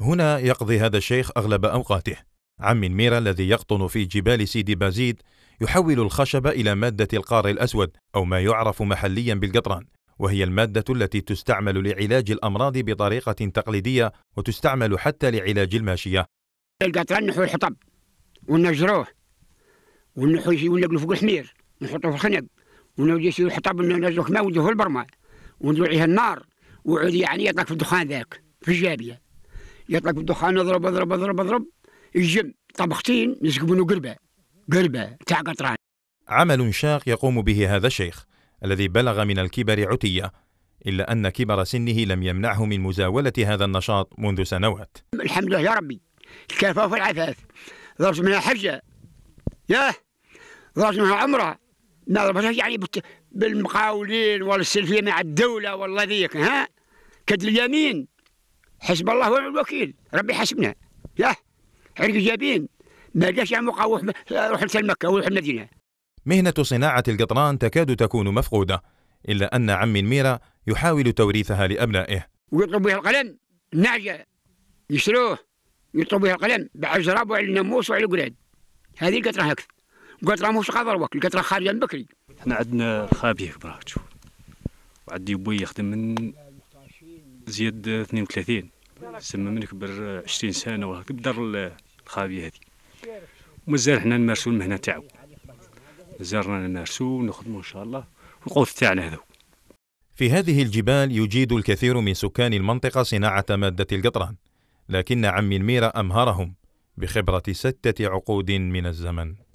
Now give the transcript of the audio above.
هنا يقضي هذا الشيخ أغلب أوقاته عم ميرا الذي يقطن في جبال سيدي بازيد يحول الخشب إلى مادة القار الأسود أو ما يعرف محليا بالقطران وهي المادة التي تستعمل لعلاج الأمراض بطريقة تقليدية وتستعمل حتى لعلاج الماشية القطران نحو الحطب ونجروه ونحو ونقلو فوق الحمير نحطه في الخنب ونجي الحطب ونجروه ما وجهه البرمة وندلو النار وعود يعني يطلق في الدخان ذاك في الجابية يطلع الدخان اضرب اضرب اضرب اضرب الجم طبختين نسقب قربة قربة تاع قطران عمل شاق يقوم به هذا الشيخ الذي بلغ من الكبر عتية إلا أن كبر سنه لم يمنعه من مزاولة هذا النشاط منذ سنوات الحمد لله يا ربي الكفاف والعفاف ضربت منها حجة ياه ضربت منها عمرة ما ضربتها يعني بالمقاولين والسلفية مع الدولة والله ذيك ها كد اليمين حسب الله ونعم الوكيل ربي حسبنا لا عرق جابين ما داش يا مقاوح روح لسان مكه وروح المدينه مهنة صناعة القطران تكاد تكون مفقودة إلا أن عم ميرا يحاول توريثها لأبنائه ويطلب بها القلم النعجة يشروه يطلب بها القلم بعجراب وعلى الناموس وعلى القراد هذه القطرة هكذا القطرة مش قدر ضربك القطرة خارجة من بكري احنا عندنا خابيه براك وعندي بوي يخدم من زياد 32 سما من كبر 20 سنه وهكا بدار الخابيه هذه ومازال حنا نمارسوا المهنه تاعو مازال رانا نمارسوا ونخدموا ان شاء الله والقوت تاعنا هذا في هذه الجبال يجيد الكثير من سكان المنطقة صناعة مادة القطران لكن عمي الميرة أمهرهم بخبرة ستة عقود من الزمن